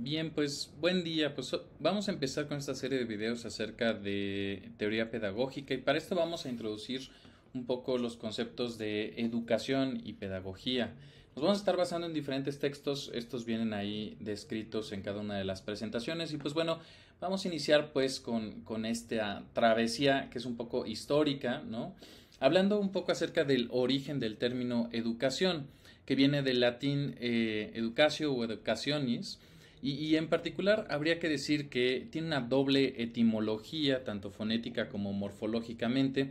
Bien, pues buen día. Pues vamos a empezar con esta serie de videos acerca de teoría pedagógica y para esto vamos a introducir un poco los conceptos de educación y pedagogía. Nos vamos a estar basando en diferentes textos, estos vienen ahí descritos en cada una de las presentaciones y pues bueno, vamos a iniciar pues con, esta travesía que es un poco histórica, ¿no? Hablando un poco acerca del origen del término educación, que viene del latín eh, educatio o educationis, y, en particular habría que decir que tiene una doble etimología, tanto fonética como morfológicamente,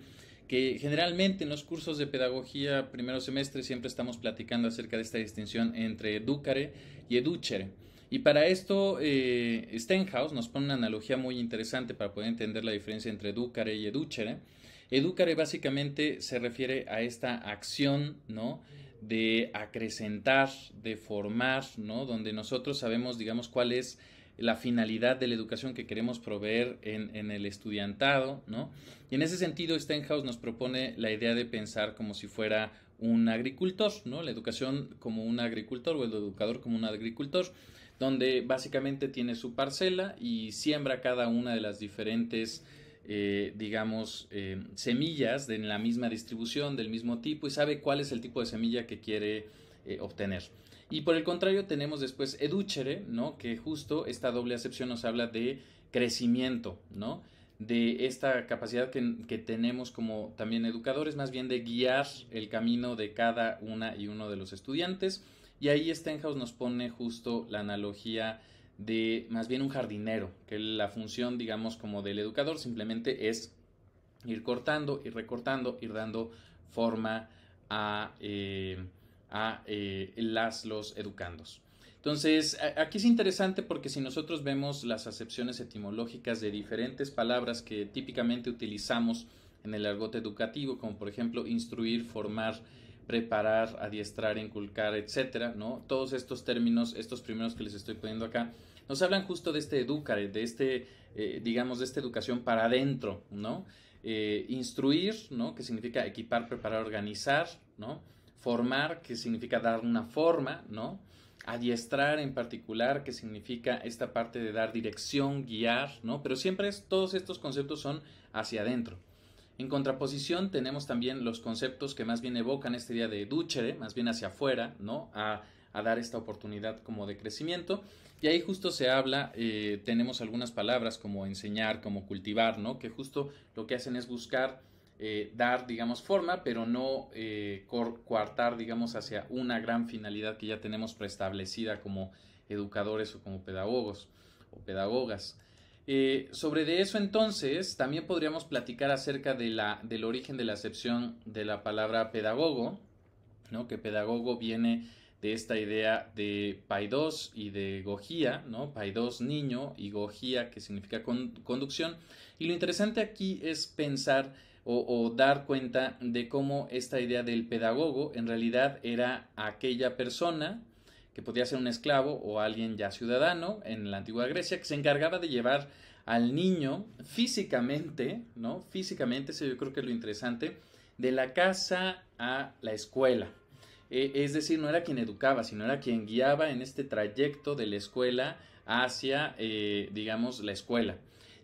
que generalmente en los cursos de pedagogía primero semestre siempre estamos platicando acerca de esta distinción entre educare y educere. Y para esto eh, Stenhouse nos pone una analogía muy interesante para poder entender la diferencia entre educare y educere. Educare básicamente se refiere a esta acción, ¿no? de acrecentar, de formar, ¿no? Donde nosotros sabemos, digamos, cuál es la finalidad de la educación que queremos proveer en, en el estudiantado, ¿no? Y en ese sentido, Stenhouse nos propone la idea de pensar como si fuera un agricultor, ¿no? La educación como un agricultor o el educador como un agricultor, donde básicamente tiene su parcela y siembra cada una de las diferentes eh, digamos, eh, semillas de en la misma distribución, del mismo tipo, y sabe cuál es el tipo de semilla que quiere eh, obtener. Y por el contrario, tenemos después educhere, ¿no? Que justo esta doble acepción nos habla de crecimiento, ¿no? De esta capacidad que, que tenemos como también educadores, más bien de guiar el camino de cada una y uno de los estudiantes. Y ahí Stenhouse nos pone justo la analogía de más bien un jardinero, que la función, digamos, como del educador simplemente es ir cortando, ir recortando, ir dando forma a, eh, eh, las, los educandos. Entonces, aquí es interesante porque si nosotros vemos las acepciones etimológicas de diferentes palabras que típicamente utilizamos en el argot educativo, como por ejemplo instruir, formar, preparar, adiestrar, inculcar, etcétera, ¿no? Todos estos términos, estos primeros que les estoy poniendo acá, nos hablan justo de este educar, de este, eh, digamos, de esta educación para adentro, ¿no? Eh, instruir, ¿no? Que significa equipar, preparar, organizar, ¿no? Formar, que significa dar una forma, ¿no? Adiestrar en particular, que significa esta parte de dar dirección, guiar, ¿no? Pero siempre todos estos conceptos son hacia adentro. En contraposición tenemos también los conceptos que más bien evocan este día de duchere, más bien hacia afuera, ¿no? A, dar esta oportunidad como de crecimiento. Y ahí justo se habla, eh, tenemos algunas palabras como enseñar, como cultivar, ¿no? Que justo lo que hacen es buscar eh, dar, digamos, forma, pero no eh, coartar, digamos, hacia una gran finalidad que ya tenemos preestablecida como educadores o como pedagogos o pedagogas. Eh, sobre de eso entonces, también podríamos platicar acerca de la, del origen de la acepción de la palabra pedagogo, ¿no? que pedagogo viene de esta idea de paidós y de gogía, ¿no? niño y gogía que significa conducción. Y lo interesante aquí es pensar o dar cuenta de cómo esta idea del pedagogo en realidad era aquella persona que podía ser un esclavo o alguien ya ciudadano en la antigua Grecia, que se encargaba de llevar al niño físicamente, ¿no? Físicamente, eso yo creo que es lo interesante, de la casa a la escuela. E, es decir, no era quien educaba, sino era quien guiaba en este trayecto de la escuela hacia, eh, digamos, la escuela.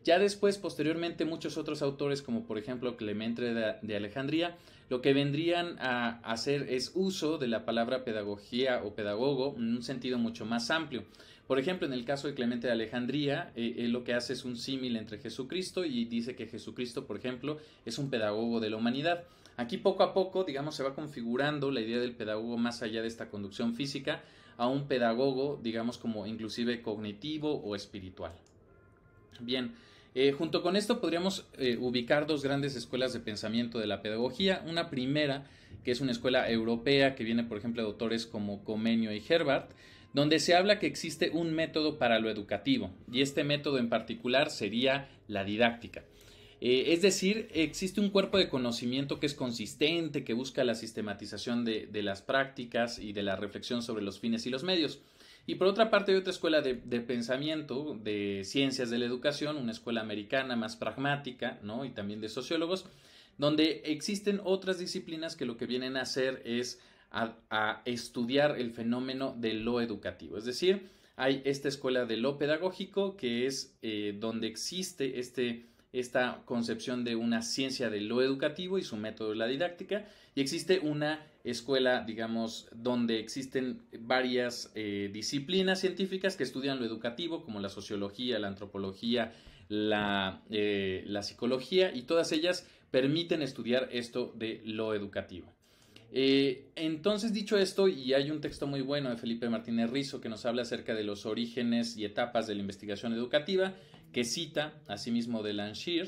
Ya después, posteriormente, muchos otros autores, como por ejemplo Clemente de Alejandría, lo que vendrían a hacer es uso de la palabra pedagogía o pedagogo en un sentido mucho más amplio. Por ejemplo, en el caso de Clemente de Alejandría, eh, lo que hace es un símil entre Jesucristo y dice que Jesucristo, por ejemplo, es un pedagogo de la humanidad. Aquí poco a poco, digamos, se va configurando la idea del pedagogo más allá de esta conducción física a un pedagogo, digamos, como inclusive cognitivo o espiritual. Bien, eh, junto con esto podríamos eh, ubicar dos grandes escuelas de pensamiento de la pedagogía. Una primera, que es una escuela europea que viene, por ejemplo, de autores como Comenio y Herbart, donde se habla que existe un método para lo educativo, y este método en particular sería la didáctica. Eh, es decir, existe un cuerpo de conocimiento que es consistente, que busca la sistematización de las prácticas y de la reflexión sobre los fines y los medios. Y por otra parte hay otra escuela de, pensamiento, de ciencias de la educación, una escuela americana más pragmática, ¿no? Y también de sociólogos, donde existen otras disciplinas que lo que vienen a hacer es a, estudiar el fenómeno de lo educativo. Es decir, hay esta escuela de lo pedagógico que es eh, donde existe este esta concepción de una ciencia de lo educativo y su método de la didáctica, y existe una escuela, digamos, donde existen varias eh, disciplinas científicas que estudian lo educativo, como la sociología, la antropología, la, eh, psicología, y todas ellas permiten estudiar esto de lo educativo. Eh, entonces, dicho esto, y hay un texto muy bueno de Felipe Martínez Rizo que nos habla acerca de los orígenes y etapas de la investigación educativa, que cita asimismo de Lansheer,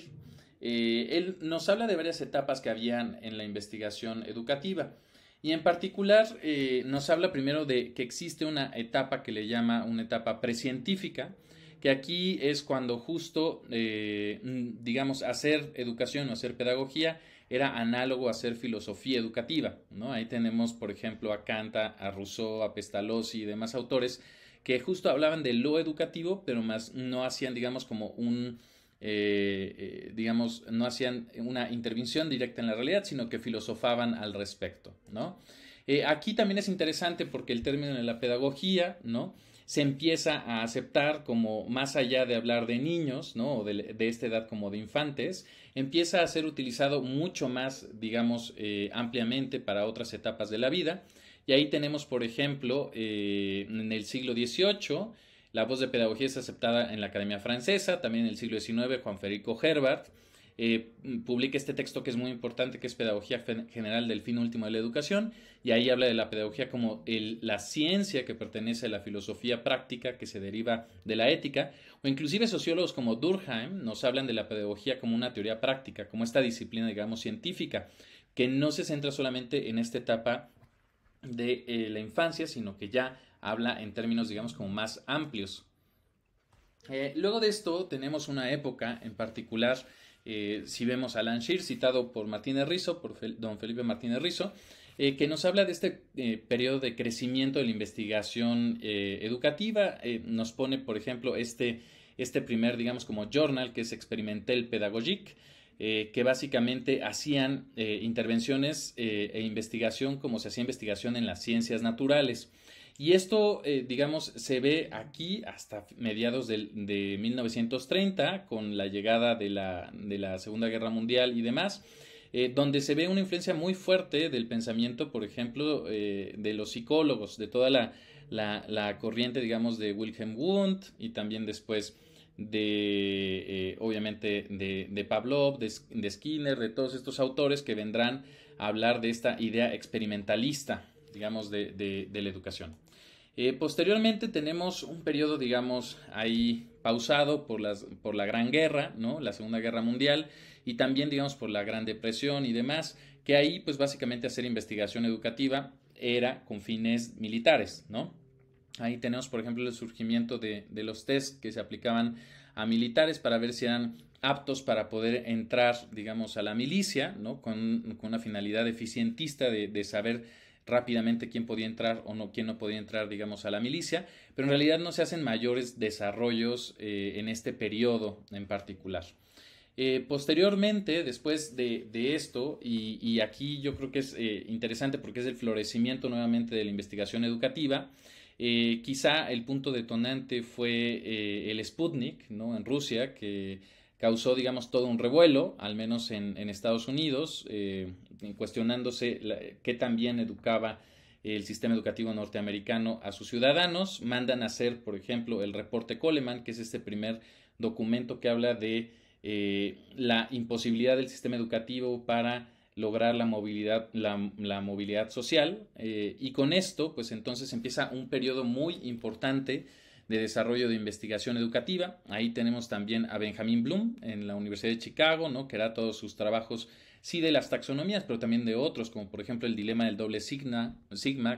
eh, él nos habla de varias etapas que habían en la investigación educativa. Y en particular eh, nos habla primero de que existe una etapa que le llama una etapa precientífica, que aquí es cuando justo, eh, digamos, hacer educación o hacer pedagogía era análogo a hacer filosofía educativa. ¿no? Ahí tenemos, por ejemplo, a Kant, a Rousseau, a Pestalozzi y demás autores que justo hablaban de lo educativo, pero más no hacían, digamos, como un, eh, eh, no hacían una intervención directa en la realidad, sino que filosofaban al respecto, ¿no? Eh, aquí también es interesante porque el término de la pedagogía, ¿no? Se empieza a aceptar como más allá de hablar de niños, ¿no? O de, de esta edad como de infantes, empieza a ser utilizado mucho más, digamos, ampliamente para otras etapas de la vida. Y ahí tenemos, por ejemplo, eh, en el siglo XVIII, la voz de pedagogía es aceptada en la Academia Francesa, también en el siglo XIX, Juan Federico Herbert. Eh, publica este texto que es muy importante, que es Pedagogía General del Fin Último de la Educación, y ahí habla de la pedagogía como la ciencia que pertenece a la filosofía práctica que se deriva de la ética, o inclusive sociólogos como Durkheim nos hablan de la pedagogía como una teoría práctica, como esta disciplina, digamos, científica, que no se centra solamente en esta etapa de eh, la infancia, sino que ya habla en términos, digamos, como más amplios. Eh, luego de esto tenemos una época en particular, eh, si vemos a Lanshir, citado por Martínez Rizo, por don Felipe Martínez Rizo, que nos habla de este periodo de crecimiento de la investigación educativa. nos pone, por ejemplo, este, este primer, digamos, como journal que es Experimentel Pedagogique, eh, que básicamente hacían eh, intervenciones eh, e investigación como se hacía investigación en las ciencias naturales. Y esto, digamos, se ve aquí hasta mediados de, 1930, con la llegada de la, de Segunda Guerra Mundial y demás, donde se ve una influencia muy fuerte del pensamiento, por ejemplo, de los psicólogos, de toda la corriente, digamos, de Wilhelm Wundt y también después de eh, obviamente de, de Pavlov, de, Skinner, de todos estos autores que vendrán a hablar de esta idea experimentalista, digamos, de, la educación. Eh, posteriormente tenemos un periodo, digamos, ahí pausado por, por la Gran Guerra, ¿no? La Segunda Guerra Mundial y también, digamos, por la Gran Depresión y demás, que ahí, pues básicamente hacer investigación educativa era con fines militares, ¿no? Ahí tenemos, por ejemplo, el surgimiento de, los test que se aplicaban a militares para ver si eran aptos para poder entrar, digamos, a la milicia, Con, una finalidad eficientista de, saber rápidamente quién podía entrar o no, quién no podía entrar, digamos, a la milicia, pero en realidad no se hacen mayores desarrollos eh, en este periodo en particular. Eh, posteriormente, después de, esto, y, aquí yo creo que es eh, interesante porque es el florecimiento nuevamente de la investigación educativa, eh, quizá el punto detonante fue eh, el Sputnik, ¿no? En Rusia, que causó, digamos, todo un revuelo, al menos en, Estados Unidos, eh, cuestionándose qué tan bien educaba el sistema educativo norteamericano a sus ciudadanos. Mandan a hacer, por ejemplo, el reporte Coleman, que es este primer documento que habla de la imposibilidad del sistema educativo para lograr la movilidad, la, movilidad social eh, y con esto pues entonces empieza un periodo muy importante de desarrollo de investigación educativa. Ahí tenemos también a Benjamin Bloom en la Universidad de Chicago, ¿no? que da todos sus trabajos, sí, de las taxonomías, pero también de otros, como por ejemplo el dilema del doble sigma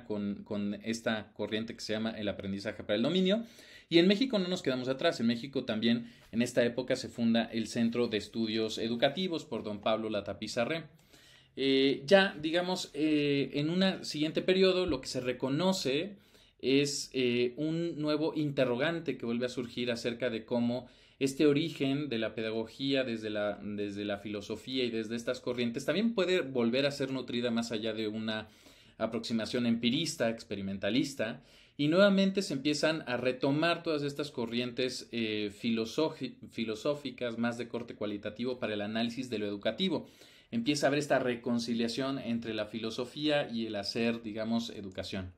con, con esta corriente que se llama el aprendizaje para el dominio. Y en México no nos quedamos atrás. En México también en esta época se funda el Centro de Estudios Educativos por don Pablo Latapizarré. Eh, ya, digamos, eh, en un siguiente periodo lo que se reconoce es eh, un nuevo interrogante que vuelve a surgir acerca de cómo este origen de la pedagogía desde la, filosofía y desde estas corrientes también puede volver a ser nutrida más allá de una aproximación empirista, experimentalista, y nuevamente se empiezan a retomar todas estas corrientes filosóficas más de corte cualitativo para el análisis de lo educativo empieza a haber esta reconciliación entre la filosofía y el hacer, digamos, educación.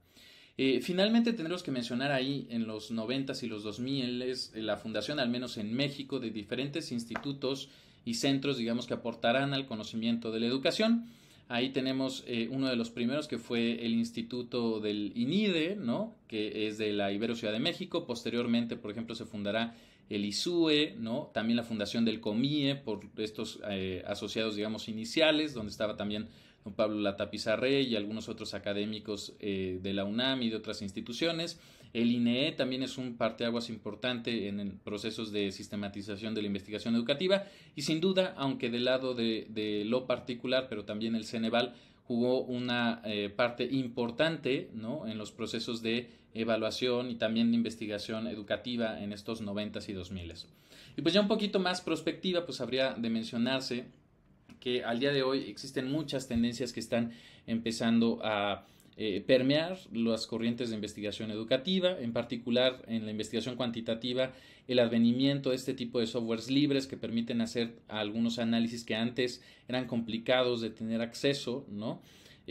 Eh, finalmente tendremos que mencionar ahí en los 90 y los 2000 es la fundación, al menos en México, de diferentes institutos y centros, digamos, que aportarán al conocimiento de la educación. Ahí tenemos eh, uno de los primeros que fue el Instituto del INIDE, ¿no? que es de la Ibero Ciudad de México. Posteriormente, por ejemplo, se fundará el ISUE, ¿no? también la fundación del COMIE por estos eh, asociados, digamos, iniciales, donde estaba también don Pablo Latapizarre y algunos otros académicos eh, de la UNAM y de otras instituciones. El INEE e también es un parteaguas importante en, procesos de sistematización de la investigación educativa y sin duda, aunque del lado de, lo particular, pero también el Ceneval jugó una eh, parte importante ¿no? en los procesos de evaluación y también de investigación educativa en estos 90s y 2000s. Y pues ya un poquito más prospectiva, pues habría de mencionarse que al día de hoy existen muchas tendencias que están empezando a eh, permear las corrientes de investigación educativa, en particular en la investigación cuantitativa, el advenimiento de este tipo de softwares libres que permiten hacer algunos análisis que antes eran complicados de tener acceso, ¿no?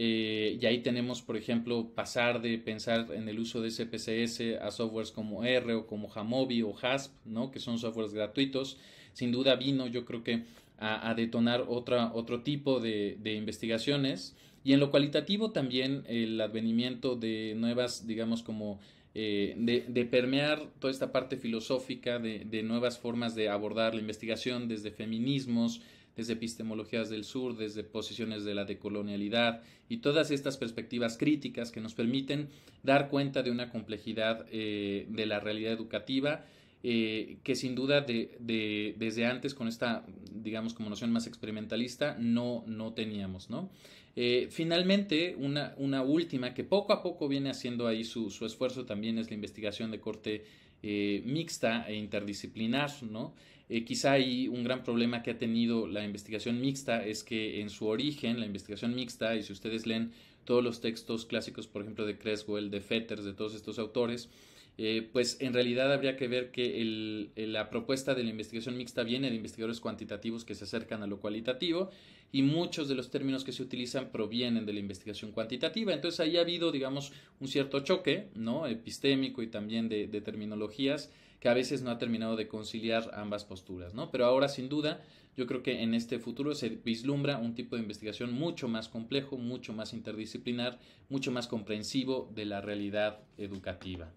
Eh, y ahí tenemos, por ejemplo, pasar de pensar en el uso de SPSS a softwares como R o como Jamovi o Hasp, ¿no? que son softwares gratuitos. Sin duda vino, yo creo que, a, detonar otra, otro tipo de, investigaciones. Y en lo cualitativo también el advenimiento de nuevas, digamos, como eh, de, permear toda esta parte filosófica de nuevas formas de abordar la investigación desde feminismos, desde epistemologías del sur, desde posiciones de la decolonialidad y todas estas perspectivas críticas que nos permiten dar cuenta de una complejidad eh, de la realidad educativa eh, que sin duda desde antes con esta, digamos, como noción más experimentalista no, no teníamos, ¿no? Eh, finalmente, una, última que poco a poco viene haciendo ahí su, esfuerzo también es la investigación de corte eh, mixta e interdisciplinar, ¿no? Eh, quizá hay un gran problema que ha tenido la investigación mixta es que en su origen, la investigación mixta, y si ustedes leen todos los textos clásicos, por ejemplo, de Creswell, de Fetters, de todos estos autores, pues en realidad habría que ver que la propuesta de la investigación mixta viene de investigadores cuantitativos que se acercan a lo cualitativo y muchos de los términos que se utilizan provienen de la investigación cuantitativa. Entonces ahí ha habido, digamos, un cierto choque, ¿no? Epistémico y también de, de terminologías que a veces no ha terminado de conciliar ambas posturas, ¿no? Pero ahora sin duda yo creo que en este futuro se vislumbra un tipo de investigación mucho más complejo, mucho más interdisciplinar, mucho más comprensivo de la realidad educativa.